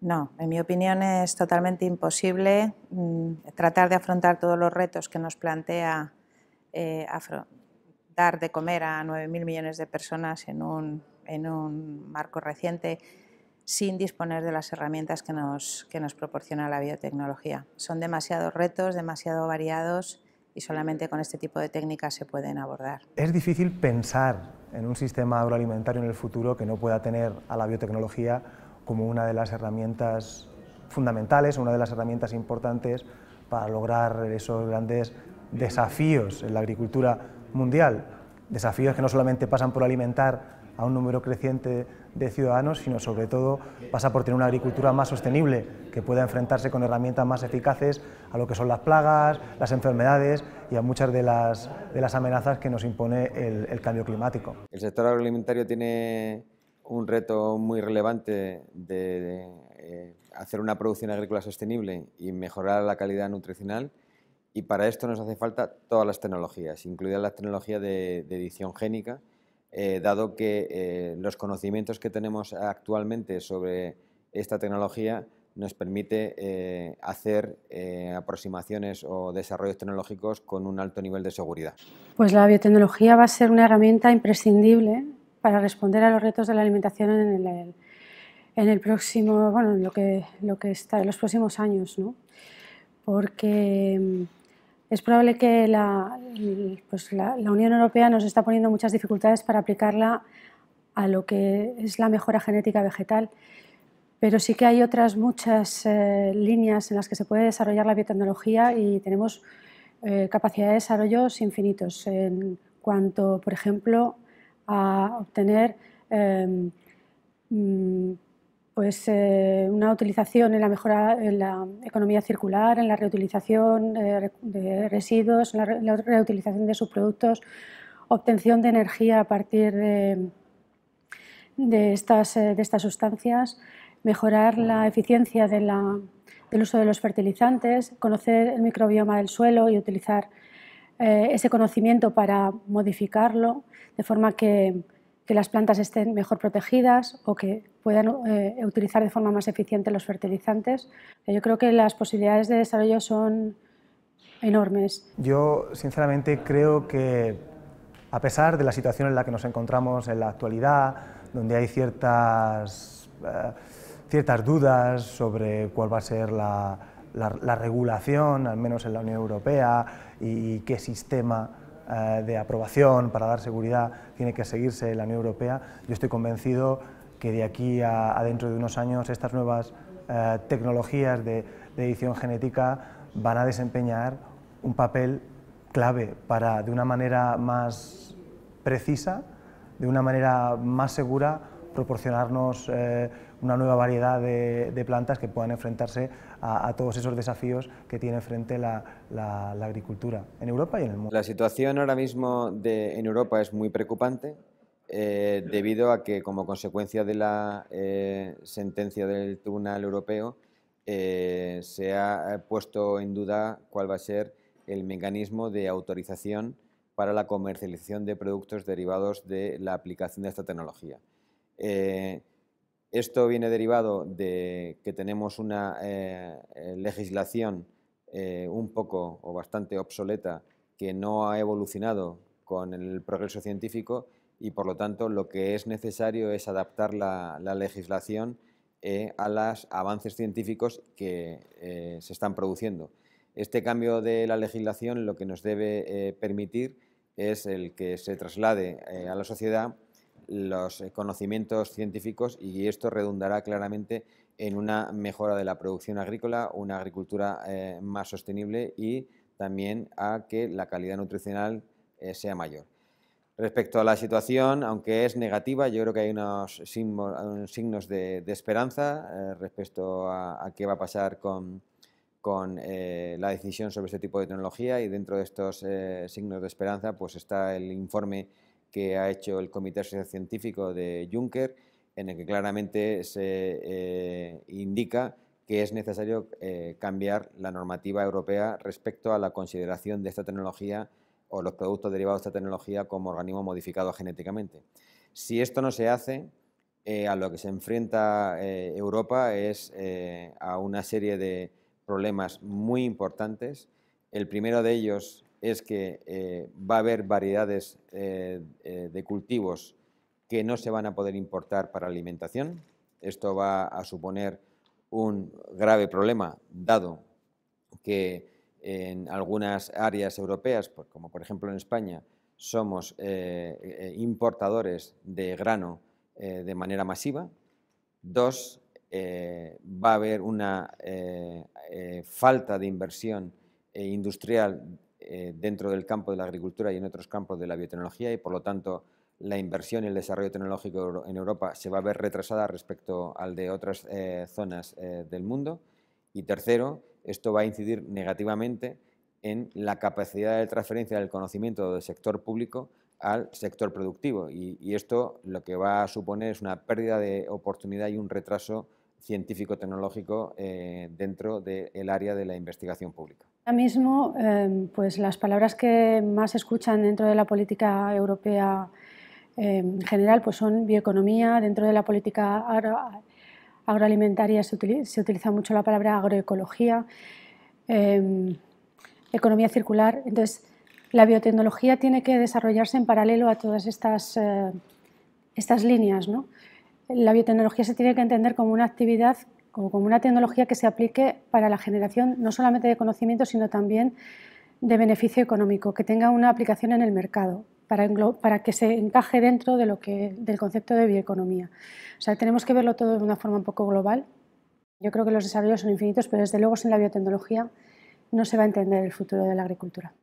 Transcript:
No, en mi opinión es totalmente imposible mm, tratar de afrontar todos los retos que nos plantea eh, dar de comer a 9.000 millones de personas en un marco reciente sin disponer de las herramientas que nos, que nos proporciona la biotecnología. Son demasiados retos, demasiado variados y solamente con este tipo de técnicas se pueden abordar. Es difícil pensar en un sistema agroalimentario en el futuro que no pueda tener a la biotecnología como una de las herramientas fundamentales, una de las herramientas importantes para lograr esos grandes desafíos en la agricultura mundial. Desafíos que no solamente pasan por alimentar a un número creciente de ciudadanos, sino sobre todo pasa por tener una agricultura más sostenible, que pueda enfrentarse con herramientas más eficaces a lo que son las plagas, las enfermedades y a muchas de las, amenazas que nos impone el, cambio climático. El sector agroalimentario tiene un reto muy relevante de, eh, hacer una producción agrícola sostenible y mejorar la calidad nutricional. Y para esto nos hace falta todas las tecnologías, incluidas las tecnologías de, de edición génica, eh, dado que eh, los conocimientos que tenemos actualmente sobre esta tecnología nos permite eh, hacer aproximaciones o desarrollos tecnológicos con un alto nivel de seguridad. Pues la biotecnología va a ser una herramienta imprescindible para responder a los retos de la alimentación en en el próximo, bueno, lo que, lo que está en los próximos años, ¿no? Porque mm, es probable que pues la, Unión Europea nos está poniendo muchas dificultades para aplicarla a lo que es la mejora genética vegetal, pero sí que hay otras muchas eh, líneas en las que se puede desarrollar la biotecnología y tenemos eh, capacidad de desarrollos infinitos en cuanto, por ejemplo, a obtener em, mm, pues eh, una utilización en la mejora en la economía circular, en la reutilización eh, de residuos, en la, reutilización de subproductos, obtención de energía a partir de, de, estas, eh, de estas, sustancias, mejorar la eficiencia del uso de los fertilizantes, conocer el microbioma del suelo y utilizar ese conocimiento para modificarlo, de forma que que las plantas estén mejor protegidas o que puedan eh, utilizar de forma más eficiente los fertilizantes. Yo creo que las posibilidades de desarrollo son enormes. Yo sinceramente creo que a pesar de la situación en la que nos encontramos en la actualidad, donde hay ciertas, eh, ciertas dudas sobre cuál va a ser la, regulación, al menos en la Unión Europea, y qué sistema eh, de aprobación para dar seguridad tiene que seguirse en la Unión Europea, yo estoy convencido que de aquí a, dentro de unos años estas nuevas eh, tecnologías de edición genética van a desempeñar un papel clave para, de una manera más precisa, de una manera más segura, proporcionarnos eh, una nueva variedad de, plantas que puedan enfrentarse a, todos esos desafíos que tiene frente la, agricultura en Europa y en el mundo. La situación ahora mismo en Europa es muy preocupante eh, debido a que como consecuencia de la eh, sentencia del Tribunal Europeo se ha puesto en duda cuál va a ser el mecanismo de autorización para la comercialización de productos derivados de la aplicación de esta tecnología. Eh, esto viene derivado de que tenemos una eh, legislación eh, un poco o bastante obsoleta que no ha evolucionado con el progreso científico y por lo tanto lo que es necesario es adaptar la, legislación a los avances científicos que se están produciendo. Este cambio de la legislación lo que nos debe permitir es el que se traslade a la sociedad los eh, conocimientos científicos y esto redundará claramente en una mejora de la producción agrícola, una agricultura eh, más sostenible y también a que la calidad nutricional eh, sea mayor. Respecto a la situación, aunque es negativa, yo creo que hay unos signos, de, esperanza respecto a, qué va a pasar con, con la decisión sobre este tipo de tecnología y dentro de estos signos de esperanza pues está el informe que ha hecho el Comité Científico de Juncker, en el que claramente se eh, indica que es necesario eh, cambiar la normativa europea respecto a la consideración de esta tecnología o los productos derivados de esta tecnología como organismo modificado genéticamente. Si esto no se hace, eh, a lo que se enfrenta Europa es a una serie de problemas muy importantes. El primero de ellos es que eh, va a haber variedades eh, eh, de cultivos que no se van a poder importar para alimentación. Esto va a suponer un grave problema, dado que en algunas áreas europeas, como por ejemplo en España, somos importadores de grano de manera masiva. Dos, va a haber una falta de inversión industrial eh, dentro del campo de la agricultura y en otros campos de la biotecnología y por lo tanto la inversión y el desarrollo tecnológico en Europa se va a ver retrasada respecto al de otras eh, zonas eh, del mundo. Y tercero, esto va a incidir negativamente en la capacidad de transferencia del conocimiento del sector público al sector productivo. Y, esto lo que va a suponer es una pérdida de oportunidad y un retraso científico-tecnológico dentro del área de la investigación pública. Ahora mismo, em, pues las palabras que más se escuchan dentro de la política europea em, en general pues son bioeconomía. Dentro de la política agroalimentaria se utiliza, mucho la palabra agroecología, em, economía circular. Entonces, la biotecnología tiene que desarrollarse en paralelo a todas estas, eh, estas líneas. La biotecnología se tiene que entender como una actividad como, una tecnología que se aplique para la generación no solamente de conocimiento, sino también de beneficio económico, que tenga una aplicación en el mercado para, que se encaje dentro de lo que, del concepto de bioeconomía. O sea, tenemos que verlo todo de una forma un poco global. Yo creo que los desarrollos son infinitos, pero desde luego sin la biotecnología no se va a entender el futuro de la agricultura.